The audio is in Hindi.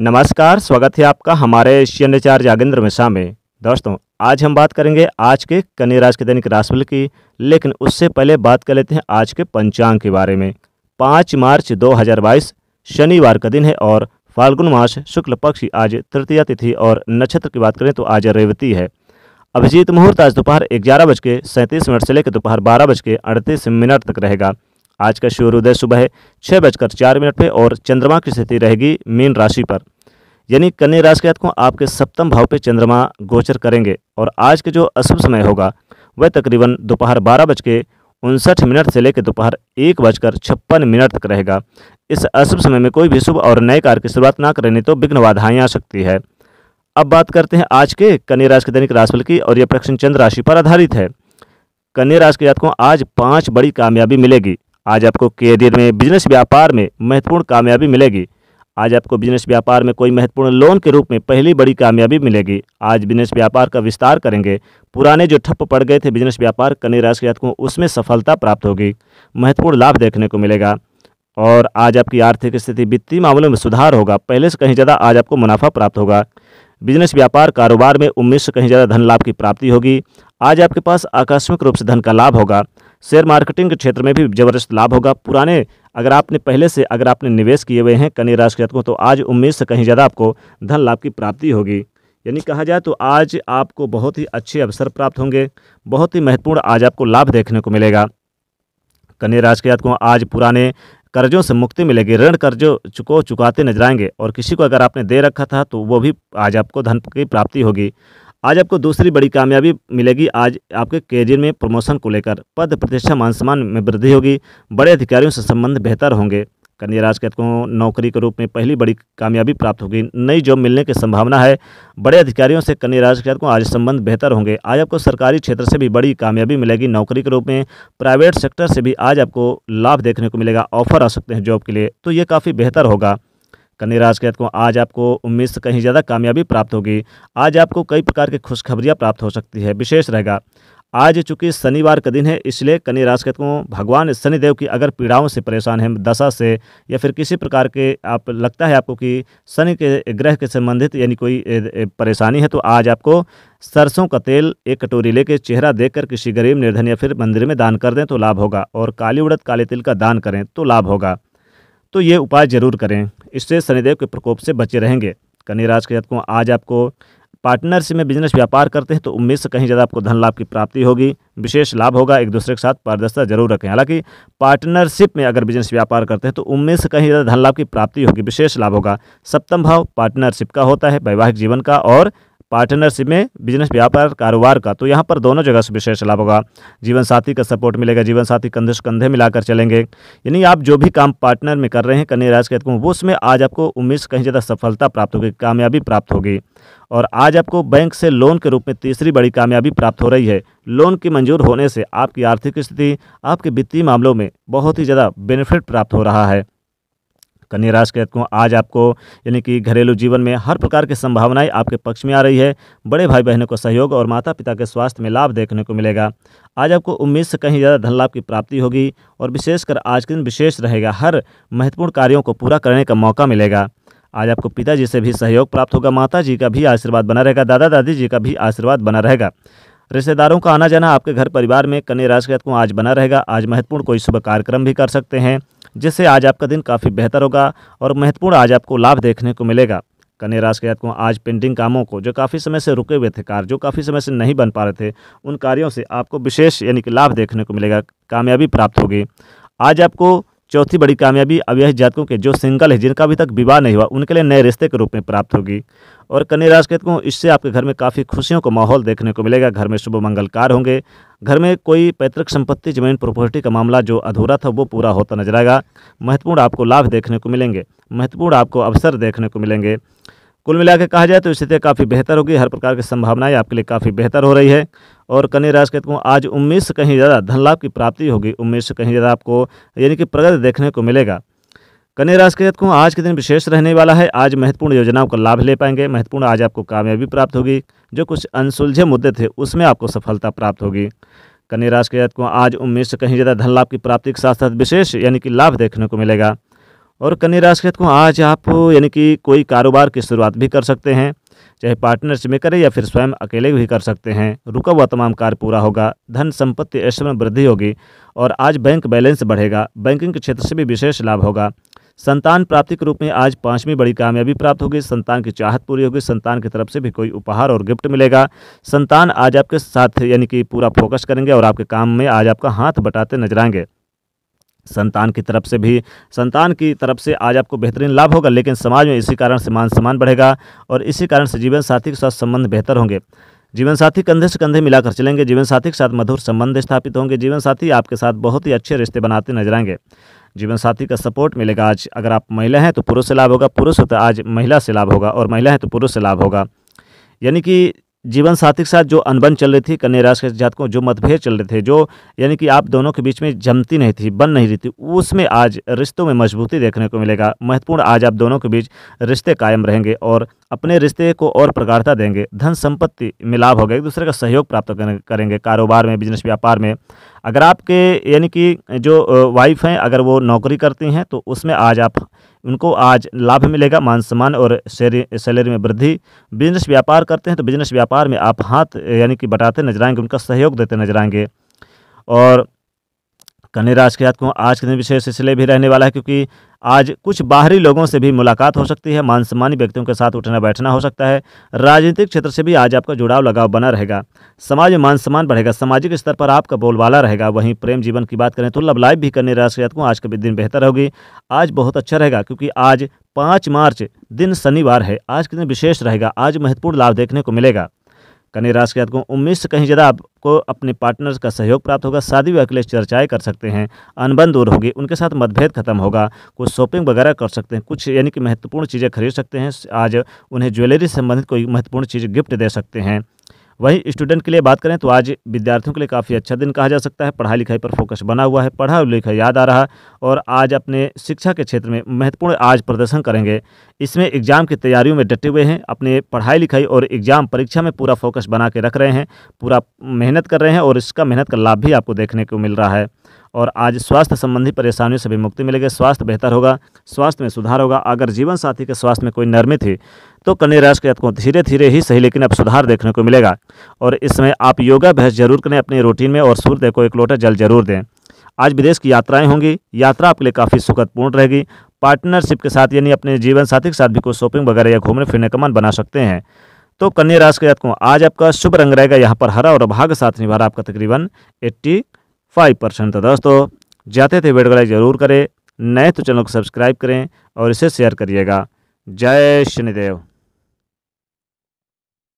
नमस्कार स्वागत है आपका हमारे एशियनचार्य जागेंद्र मिश्रा में दोस्तों आज हम बात करेंगे आज के कन्या राशि के दैनिक राशिफल की लेकिन उससे पहले बात कर लेते हैं आज के पंचांग के बारे में पाँच मार्च 2022 शनिवार का दिन है और फाल्गुन मास शुक्ल पक्ष आज तृतीय तिथि और नक्षत्र की बात करें तो आज रेवती है अभिजीत मुहूर्त आज दोपहर ग्यारह बज के सैंतीस मिनट से लेकर दोपहर बारह बज के अड़तीस मिनट तक रहेगा आज का सूर्योदय सुबह छः बजकर चार मिनट पर और चंद्रमा की स्थिति रहेगी मीन राशि पर यानी कन्या राशि के को आपके सप्तम भाव पे चंद्रमा गोचर करेंगे और आज के जो अशुभ समय होगा वह तकरीबन दोपहर बारह बज के उनसठ मिनट से लेकर दोपहर एक बजकर छप्पन मिनट तक रहेगा इस अशुभ समय में कोई भी शुभ और नए कार्य की शुरुआत ना करें तो विघ्न बाधाएँ आ सकती है अब बात करते हैं आज के कन्या राशि के दैनिक राशिफल की और यह प्रश्न चंद्र राशि पर आधारित है कन्या राशि के जातकों आज पाँच बड़ी कामयाबी मिलेगी आज आपको कैरियर में बिजनेस व्यापार में महत्वपूर्ण कामयाबी मिलेगी आज आपको बिजनेस व्यापार में कोई महत्वपूर्ण लोन के रूप में पहली बड़ी कामयाबी मिलेगी आज बिजनेस व्यापार का विस्तार करेंगे पुराने जो ठप्प पड़ गए थे बिजनेस व्यापार करने राशि के को उसमें सफलता प्राप्त होगी महत्वपूर्ण लाभ देखने को मिलेगा और आज आपकी आर्थिक स्थिति वित्तीय मामलों में सुधार होगा पहले से कहीं ज़्यादा आज आपको मुनाफा प्राप्त होगा बिजनेस व्यापार कारोबार में उम्मीद से कहीं ज़्यादा धन लाभ की प्राप्ति होगी आज आपके पास आकस्मिक रूप से धन का लाभ होगा शेयर मार्केटिंग के क्षेत्र में भी जबरदस्त लाभ होगा पुराने अगर आपने पहले से अगर आपने निवेश किए हुए हैं कन्या राशि जातकों तो आज उम्मीद से कहीं ज़्यादा आपको धन लाभ की प्राप्ति होगी यानी कहा जाए तो आज आपको बहुत ही अच्छे अवसर प्राप्त होंगे बहुत ही महत्वपूर्ण आज आपको लाभ देखने को मिलेगा कन्या राशि के जातकों आज पुराने कर्जों से मुक्ति मिलेगी ऋण कर्जों चुको चुकाते नजर आएंगे और किसी को अगर आपने दे रखा था तो वो भी आज आपको धन की प्राप्ति होगी आज आपको दूसरी बड़ी कामयाबी मिलेगी आज आपके कैरियर में प्रमोशन को लेकर पद प्रतिष्ठा मान सम्मान में वृद्धि होगी बड़े अधिकारियों से संबंध बेहतर होंगे कन्या राशि को नौकरी के रूप में पहली बड़ी कामयाबी प्राप्त होगी नई जॉब मिलने की संभावना है बड़े अधिकारियों से कन्या राशि को आज संबंध बेहतर होंगे आज आपको सरकारी क्षेत्र से भी बड़ी कामयाबी मिलेगी नौकरी के रूप में प्राइवेट सेक्टर से भी आज आपको लाभ देखने को मिलेगा ऑफर आ सकते हैं जॉब के लिए तो ये काफ़ी बेहतर होगा कन्या राशि के को आज आपको उम्मीद से कहीं ज़्यादा कामयाबी प्राप्त होगी आज आपको कई प्रकार की खुशखबरियाँ प्राप्त हो सकती है विशेष रहेगा आज चूंकि शनिवार का दिन है इसलिए कन्या राशि को भगवान शनिदेव की अगर पीड़ाओं से परेशान हैं दशा से या फिर किसी प्रकार के आप लगता है आपको कि शनि के ग्रह के संबंधित यानी कोई परेशानी है तो आज आपको सरसों का तेल एक कटोरी लेके चेहरा देखकर किसी गरीब निर्धन या फिर मंदिर में दान कर दें तो लाभ होगा और काली उड़द काले तिल का दान करें तो लाभ होगा तो ये उपाय जरूर करें इससे शनिदेव के प्रकोप से बचे रहेंगे कन्या के जातकों आज आपको पार्टनरशिप में बिजनेस व्यापार करते हैं तो उम्मीद से कहीं ज़्यादा आपको धन लाभ की प्राप्ति होगी विशेष लाभ होगा एक दूसरे के साथ पारदर्शिता जरूर रखें हालांकि पार्टनरशिप में अगर बिजनेस व्यापार करते हैं तो उम्मीद से कहीं ज़्यादा धन लाभ की प्राप्ति होगी विशेष लाभ होगा सप्तम भाव पार्टनरशिप का होता है वैवाहिक जीवन का और पार्टनरशिप में बिजनेस व्यापार कारोबार का तो यहाँ पर दोनों जगह से विशेष लाभ होगा जीवन साथी का सपोर्ट मिलेगा जीवन साथी कंधे से कंधे मिलाकर चलेंगे यानी आप जो भी काम पार्टनर में कर रहे हैं कन्या राज के वो उसमें आज आपको उम्मीद से कहीं ज़्यादा सफलता प्राप्त होगी कामयाबी प्राप्त होगी और आज आपको बैंक से लोन के रूप में तीसरी बड़ी कामयाबी प्राप्त हो रही है लोन की मंजूर होने से आपकी आर्थिक स्थिति आपके वित्तीय मामलों में बहुत ही ज़्यादा बेनिफिट प्राप्त हो रहा है कन्या राशि के जातकों आज आपको यानी कि घरेलू जीवन में हर प्रकार की संभावनाएं आपके पक्ष में आ रही है बड़े भाई बहनों को सहयोग और माता पिता के स्वास्थ्य में लाभ देखने को मिलेगा आज आपको उम्मीद से कहीं ज़्यादा धन लाभ की प्राप्ति होगी और विशेषकर आज के दिन विशेष रहेगा हर महत्वपूर्ण कार्यों को पूरा करने का मौका मिलेगा आज आपको पिताजी से भी सहयोग प्राप्त होगा माता जी का भी आशीर्वाद बना रहेगा दादा दादी जी का भी आशीर्वाद बना रहेगा रिश्तेदारों का आना जाना आपके घर परिवार में कन्या राशि जातकों आज बना रहेगा आज महत्वपूर्ण कोई शुभ कार्यक्रम भी कर सकते हैं जिससे आज आपका दिन काफ़ी बेहतर होगा और महत्वपूर्ण आज आपको लाभ देखने को मिलेगा कन्या राशि के को आज पेंडिंग कामों को जो काफ़ी समय से रुके हुए थे कार्य जो काफ़ी समय से नहीं बन पा रहे थे उन कार्यों से आपको विशेष यानी कि लाभ देखने को मिलेगा कामयाबी प्राप्त होगी आज आपको चौथी बड़ी कामयाबी अवैध जातकों के जो सिंगल है जिनका अभी तक विवाह नहीं हुआ उनके लिए नए रिश्ते के रूप में प्राप्त होगी और कन्या राशि को इससे आपके घर में काफ़ी खुशियों का माहौल देखने को मिलेगा घर में शुभ मंगलकार होंगे घर में कोई पैतृक संपत्ति जमीन प्रॉपर्टी का मामला जो अधूरा था वो पूरा होता नजर आएगा महत्वपूर्ण आपको लाभ देखने को मिलेंगे महत्वपूर्ण आपको अवसर देखने को मिलेंगे कुल मिलाकर कहा जाए तो स्थिति काफ़ी बेहतर होगी हर प्रकार की संभावनाएं आपके लिए काफ़ी बेहतर हो रही है और कन्या राशि के को आज उम्मीद से कहीं ज़्यादा धन लाभ की प्राप्ति होगी उम्मीद से कहीं ज़्यादा आपको यानी कि प्रगति देखने को मिलेगा कन्या राशि के को आज के दिन विशेष रहने वाला है आज महत्वपूर्ण योजनाओं का लाभ ले पाएंगे महत्वपूर्ण आज आपको कामयाबी प्राप्त होगी जो कुछ अनसुलझे मुद्दे थे उसमें आपको सफलता प्राप्त होगी कन्या राशि के को आज उम्मीद से कहीं ज़्यादा धन लाभ की प्राप्ति के साथ साथ विशेष यानी कि लाभ देखने को मिलेगा और कन्या राशि के को आज आप यानी कि कोई कारोबार की शुरुआत भी कर सकते हैं चाहे पार्टनरशिप में करें या फिर स्वयं अकेले भी कर सकते हैं रुका हुआ तमाम कार्य पूरा होगा धन संपत्ति ऐसे में वृद्धि होगी और आज बैंक बैलेंस बढ़ेगा बैंकिंग के क्षेत्र से भी विशेष लाभ होगा संतान प्राप्ति के रूप में आज पांचवी बड़ी कामयाबी प्राप्त होगी संतान की चाहत पूरी होगी संतान की तरफ से भी कोई उपहार और गिफ्ट मिलेगा संतान आज आपके साथ यानी कि पूरा फोकस करेंगे और आपके काम में आज आपका हाथ बटाते नजर आएंगे संतान की तरफ से भी संतान की तरफ से आज आपको बेहतरीन लाभ होगा लेकिन समाज में इसी कारण से मान सम्मान बढ़ेगा और इसी कारण से जीवन साथी के साथ संबंध बेहतर होंगे जीवन साथी कंधे से कंधे मिलाकर चलेंगे जीवन साथी के साथ मधुर संबंध स्थापित होंगे जीवन साथी आपके साथ बहुत ही अच्छे रिश्ते बनाते नजर आएंगे जीवन साथी का सपोर्ट मिलेगा आज अगर आप महिला हैं तो पुरुष से लाभ होगा पुरुष हो तो आज महिला से लाभ होगा और महिला है तो पुरुष से लाभ होगा यानी कि जीवन साथी के साथ जो अनबन चल रही थी कन्या राशि के जातकों जो मतभेद चल रहे थे जो यानी कि आप दोनों के बीच में जमती नहीं थी बन नहीं रही थी उसमें आज रिश्तों में मजबूती देखने को मिलेगा महत्वपूर्ण आज आप दोनों के बीच रिश्ते कायम रहेंगे और अपने रिश्ते को और प्रगाढ़ता देंगे धन संपत्ति मिलाप होगा एक दूसरे का सहयोग प्राप्त करेंगे कारोबार में बिजनेस व्यापार में अगर आपके यानी कि जो वाइफ हैं अगर वो नौकरी करती हैं तो उसमें आज आप उनको आज लाभ मिलेगा मान सम्मान और सैलरी में वृद्धि बिजनेस व्यापार करते हैं तो बिजनेस व्यापार में आप हाथ यानी कि बटाते नजर आएंगे उनका सहयोग देते नजर आएंगे और कन्या राशि के जातकों आज के दिन विशेष इसलिए भी रहने वाला है क्योंकि आज कुछ बाहरी लोगों से भी मुलाकात हो सकती है मान सम्मानी व्यक्तियों के साथ उठना बैठना हो सकता है राजनीतिक क्षेत्र से भी आज आपका जुड़ाव लगाव बना रहेगा समाज में मान सम्मान बढ़ेगा सामाजिक स्तर पर आपका बोलबाला रहेगा वहीं प्रेम जीवन की बात करें तो लव लाइफ भी करने राशि जातकों आज का दिन बेहतर होगी आज बहुत अच्छा रहेगा क्योंकि आज पाँच मार्च दिन शनिवार है आज के दिन विशेष रहेगा आज महत्वपूर्ण लाभ देखने को मिलेगा कन्या राशि के जातकों उम्मीद से कहीं ज़्यादा आपको अपने पार्टनर्स का सहयोग प्राप्त होगा शादी विवाह के लिए चर्चाएं कर सकते हैं अनबन दूर होगी उनके साथ मतभेद खत्म होगा कुछ शॉपिंग वगैरह कर सकते हैं कुछ यानी कि महत्वपूर्ण चीज़ें खरीद सकते हैं आज उन्हें ज्वेलरी संबंधित कोई महत्वपूर्ण चीज़ गिफ्ट दे सकते हैं वहीं स्टूडेंट के लिए बात करें तो आज विद्यार्थियों के लिए काफ़ी अच्छा दिन कहा जा सकता है पढ़ाई लिखाई पर फोकस बना हुआ है पढ़ा लिखा याद आ रहा और आज अपने शिक्षा के क्षेत्र में महत्वपूर्ण आज प्रदर्शन करेंगे इसमें एग्जाम की तैयारियों में डटे हुए हैं अपने पढ़ाई लिखाई और एग्जाम परीक्षा में पूरा फोकस बना के रख रहे हैं पूरा मेहनत कर रहे हैं और इसका मेहनत का लाभ भी आपको देखने को मिल रहा है और आज स्वास्थ्य संबंधी परेशानियों से भी मुक्ति मिलेगी स्वास्थ्य बेहतर होगा स्वास्थ्य में सुधार होगा अगर जीवन साथी के स्वास्थ्य में कोई नरमी थी तो कन्या राशि के आपको धीरे धीरे ही सही लेकिन अब सुधार देखने को मिलेगा और इस समय आप योगाभ्यास जरूर करें अपने रूटीन में और सूर्य को एक लोटा जल जरूर दें आज विदेश की यात्राएं होंगी यात्रा आपके लिए काफ़ी सुखदपूर्ण रहेगी पार्टनरशिप के साथ यानी अपने जीवन साथी के साथ भी कोई शॉपिंग वगैरह या घूमने फिरने का मन बना सकते हैं तो कन्या राशि के को आज आपका शुभ रंग रहेगा यहाँ पर हरा और भाग साथ निभा रहा आपका तकरीबन एट्टी फाइव परसेंट तो दोस्तों जाते थे वीडियो लाइक ज़रूर करें नए तो चैनल को सब्सक्राइब करें और इसे शेयर करिएगा जय शनिदेव